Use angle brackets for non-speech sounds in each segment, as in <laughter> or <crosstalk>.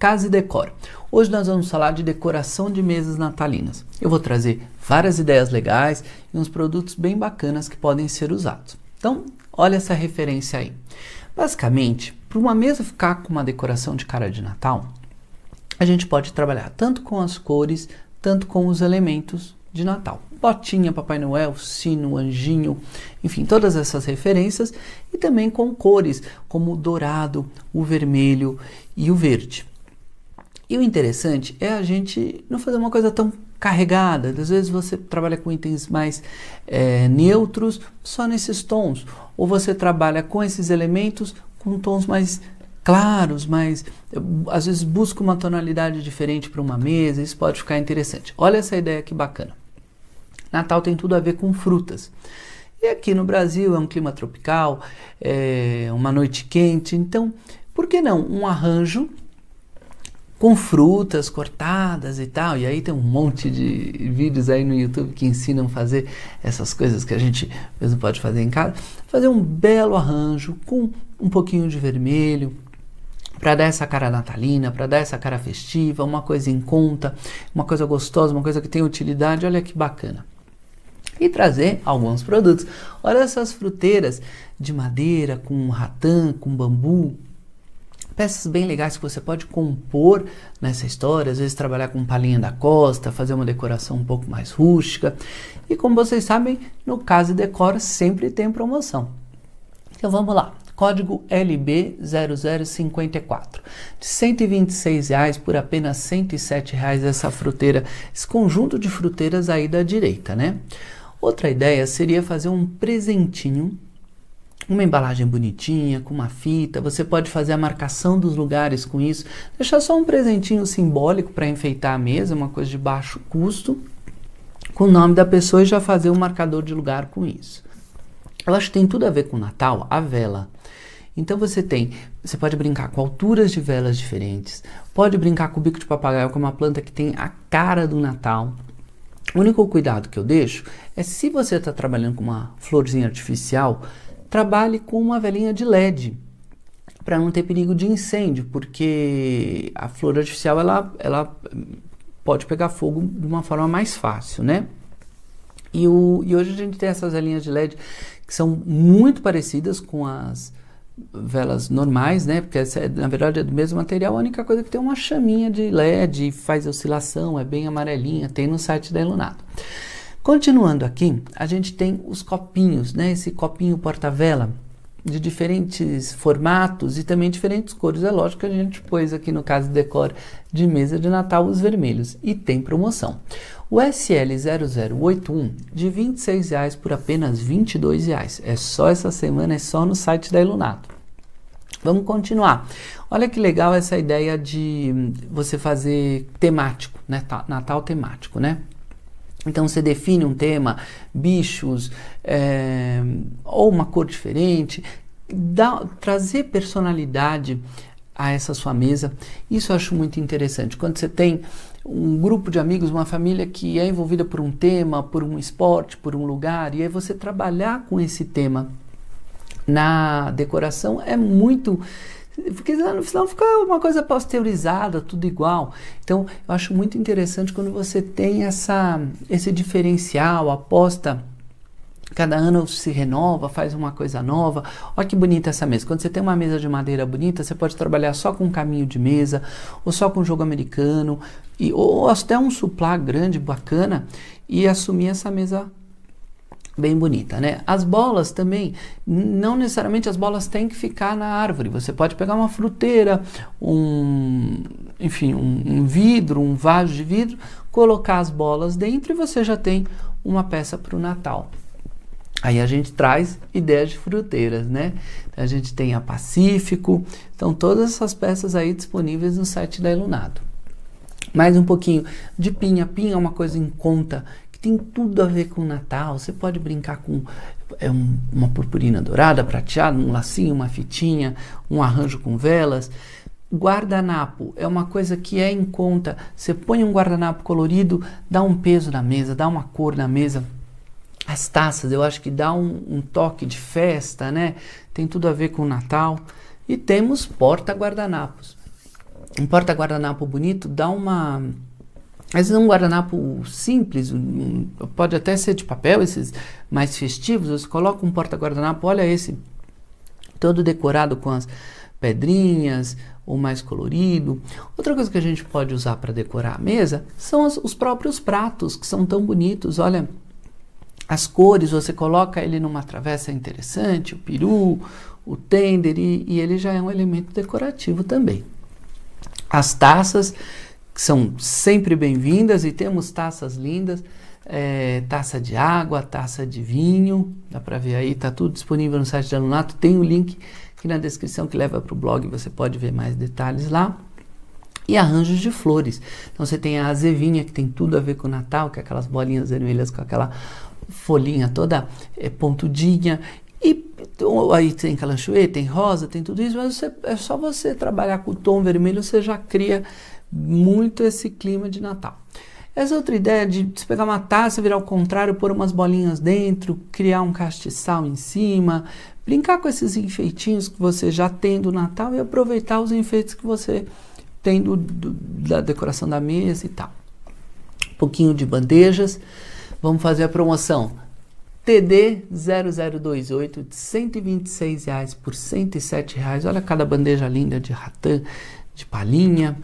Casa e Decor. Hoje nós vamos falar de decoração de mesas natalinas. Eu vou trazer várias ideias legais e uns produtos bem bacanas que podem ser usados. Então, olha essa referência aí. Basicamente, para uma mesa ficar com uma decoração de cara de Natal, a gente pode trabalhar tanto com as cores, tanto com os elementos de Natal. Botinha, Papai Noel, sino, anjinho, enfim, todas essas referências e também com cores como o dourado, o vermelho e o verde. E o interessante é a gente não fazer uma coisa tão carregada. Às vezes você trabalha com itens mais é, neutros, só nesses tons. Ou você trabalha com esses elementos com tons mais claros, mais às vezes busca uma tonalidade diferente para uma mesa, isso pode ficar interessante. Olha essa ideia que bacana. Natal tem tudo a ver com frutas. E aqui no Brasil é um clima tropical, é uma noite quente, então por que não um arranjo com frutas cortadas e tal. E aí tem um monte de vídeos aí no YouTube que ensinam a fazer essas coisas que a gente mesmo pode fazer em casa. Fazer um belo arranjo com um pouquinho de vermelho, para dar essa cara natalina, para dar essa cara festiva, uma coisa em conta, uma coisa gostosa, uma coisa que tem utilidade. Olha que bacana. E trazer alguns produtos. Olha essas fruteiras de madeira com ratã, com bambu, peças bem legais que você pode compor nessa história, às vezes trabalhar com palhinha da costa, fazer uma decoração um pouco mais rústica. E como vocês sabem, no Case Decor sempre tem promoção. Então vamos lá. Código LB0054. De 126 reais por apenas 107 reais essa fruteira, esse conjunto de fruteiras aí da direita, né? Outra ideia seria fazer um presentinho uma embalagem bonitinha, com uma fita, você pode fazer a marcação dos lugares com isso, deixar só um presentinho simbólico para enfeitar a mesa, uma coisa de baixo custo, com o nome da pessoa e já fazer um marcador de lugar com isso. Eu acho que tem tudo a ver com o Natal, a vela. Então você tem, você pode brincar com alturas de velas diferentes, pode brincar com o bico de papagaio, que é uma planta que tem a cara do Natal. O único cuidado que eu deixo é se você está trabalhando com uma florzinha artificial, trabalhe com uma velinha de LED para não ter perigo de incêndio, porque a flor artificial ela, ela hum, pode pegar fogo de uma forma mais fácil, né? E, o, e hoje a gente tem essas velinhas de LED que são muito parecidas com as velas normais, né? Porque essa, é, na verdade é do mesmo material, a única coisa é que tem uma chaminha de LED, faz oscilação, é bem amarelinha, tem no site da Ilunato. Continuando aqui, a gente tem os copinhos, né? Esse copinho porta-vela de diferentes formatos e também diferentes cores. É lógico que a gente pôs aqui no caso decor de mesa de Natal os vermelhos e tem promoção. O SL0081 de R$ reais por apenas R$ reais. É só essa semana, é só no site da Ilunato. Vamos continuar. Olha que legal essa ideia de você fazer temático, né? Natal temático, né? Então você define um tema, bichos, é, ou uma cor diferente, dá, trazer personalidade a essa sua mesa. Isso eu acho muito interessante. Quando você tem um grupo de amigos, uma família que é envolvida por um tema, por um esporte, por um lugar, e aí você trabalhar com esse tema na decoração é muito porque senão fica uma coisa posteriorizada tudo igual. Então, eu acho muito interessante quando você tem essa, esse diferencial, aposta. Cada ano se renova, faz uma coisa nova. Olha que bonita essa mesa. Quando você tem uma mesa de madeira bonita, você pode trabalhar só com um caminho de mesa, ou só com um jogo americano, e, ou até um suplá grande, bacana, e assumir essa mesa bem bonita, né? As bolas também, não necessariamente as bolas têm que ficar na árvore. Você pode pegar uma fruteira, um, enfim, um, um vidro, um vaso de vidro, colocar as bolas dentro e você já tem uma peça para o Natal. Aí a gente traz ideias de fruteiras, né? A gente tem a Pacífico, então todas essas peças aí disponíveis no site da Ilunado. Mais um pouquinho de pinha. Pinha é uma coisa em conta tem tudo a ver com o Natal. Você pode brincar com é um, uma purpurina dourada, prateada, um lacinho, uma fitinha, um arranjo com velas. Guardanapo é uma coisa que é em conta. Você põe um guardanapo colorido, dá um peso na mesa, dá uma cor na mesa. As taças, eu acho que dá um, um toque de festa, né? Tem tudo a ver com o Natal. E temos porta-guardanapos. Um porta-guardanapo bonito dá uma às vezes um guardanapo simples, um, pode até ser de papel, esses mais festivos, você coloca um porta-guardanapo, olha esse, todo decorado com as pedrinhas, ou mais colorido. Outra coisa que a gente pode usar para decorar a mesa são os, os próprios pratos, que são tão bonitos, olha as cores, você coloca ele numa travessa interessante, o peru, o tender, e, e ele já é um elemento decorativo também. As taças são sempre bem-vindas e temos taças lindas, é, taça de água, taça de vinho, dá para ver aí, tá tudo disponível no site da Alunato, tem o um link aqui na descrição que leva para o blog, você pode ver mais detalhes lá. E arranjos de flores. Então você tem a azevinha, que tem tudo a ver com o Natal, que é aquelas bolinhas vermelhas com aquela folhinha toda é, pontudinha. E aí tem calanchoe, tem rosa, tem tudo isso, mas você, é só você trabalhar com o tom vermelho, você já cria muito esse clima de Natal. Essa outra ideia de se pegar uma taça, virar ao contrário, pôr umas bolinhas dentro, criar um castiçal em cima, brincar com esses enfeitinhos que você já tem do Natal e aproveitar os enfeites que você tem do, do, da decoração da mesa e tal. Um pouquinho de bandejas. Vamos fazer a promoção. TD 0028 de 126 reais por 107 reais. Olha cada bandeja linda de ratã, de palhinha,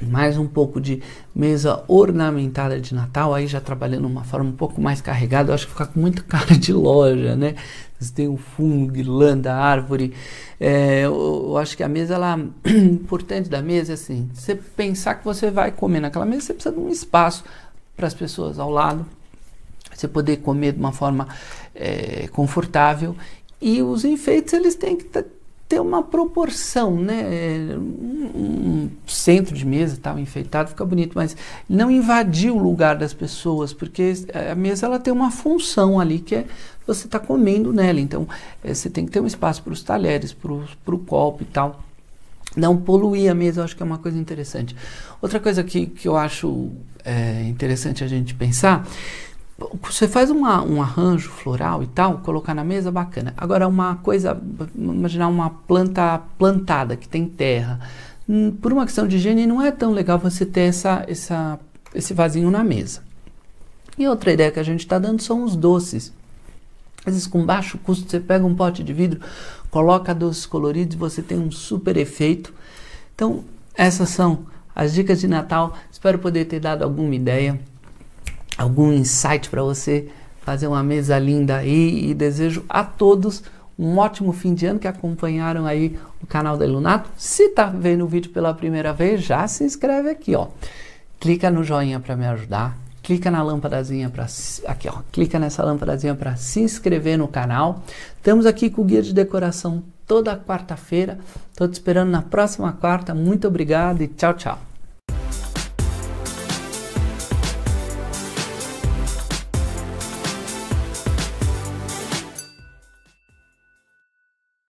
mais um pouco de mesa ornamentada de Natal, aí já trabalhando uma forma um pouco mais carregada, eu acho que fica com muito <laughs> cara de loja, né? Você tem o fundo, guirlanda, árvore. É, eu, eu, acho que a mesa, ela, <clears throat> importante da mesa é assim, você pensar que você vai comer naquela mesa, você precisa de um espaço para as pessoas ao lado, você poder comer de uma forma é, confortável e os enfeites eles têm que tá, ter uma proporção, né? É, um, centro de mesa tal enfeitado fica bonito, mas não invadir o lugar das pessoas, porque a mesa ela tem uma função ali que é você está comendo nela. Então é, você tem que ter um espaço para os talheres, para o copo e tal. Não poluir a mesa, eu acho que é uma coisa interessante. Outra coisa que, que eu acho é, interessante a gente pensar você faz uma, um arranjo floral e tal, colocar na mesa, bacana. Agora, uma coisa, imaginar uma planta plantada que tem terra. Hum, por uma questão de higiene, não é tão legal você ter essa, essa, esse vasinho na mesa. E outra ideia que a gente está dando são os doces. Às vezes, com baixo custo, você pega um pote de vidro, coloca doces coloridos e você tem um super efeito. Então, essas são as dicas de Natal. Espero poder ter dado alguma ideia algum insight para você fazer uma mesa linda aí e desejo a todos um ótimo fim de ano que acompanharam aí o canal da Ilunato. Se tá vendo o vídeo pela primeira vez, já se inscreve aqui, ó. Clica no joinha para me ajudar, clica na lâmpadazinha para aqui, ó, clica nessa lâmpadazinha para se inscrever no canal. Estamos aqui com o guia de decoração toda quarta-feira. Tô te esperando na próxima quarta. Muito obrigado e tchau, tchau.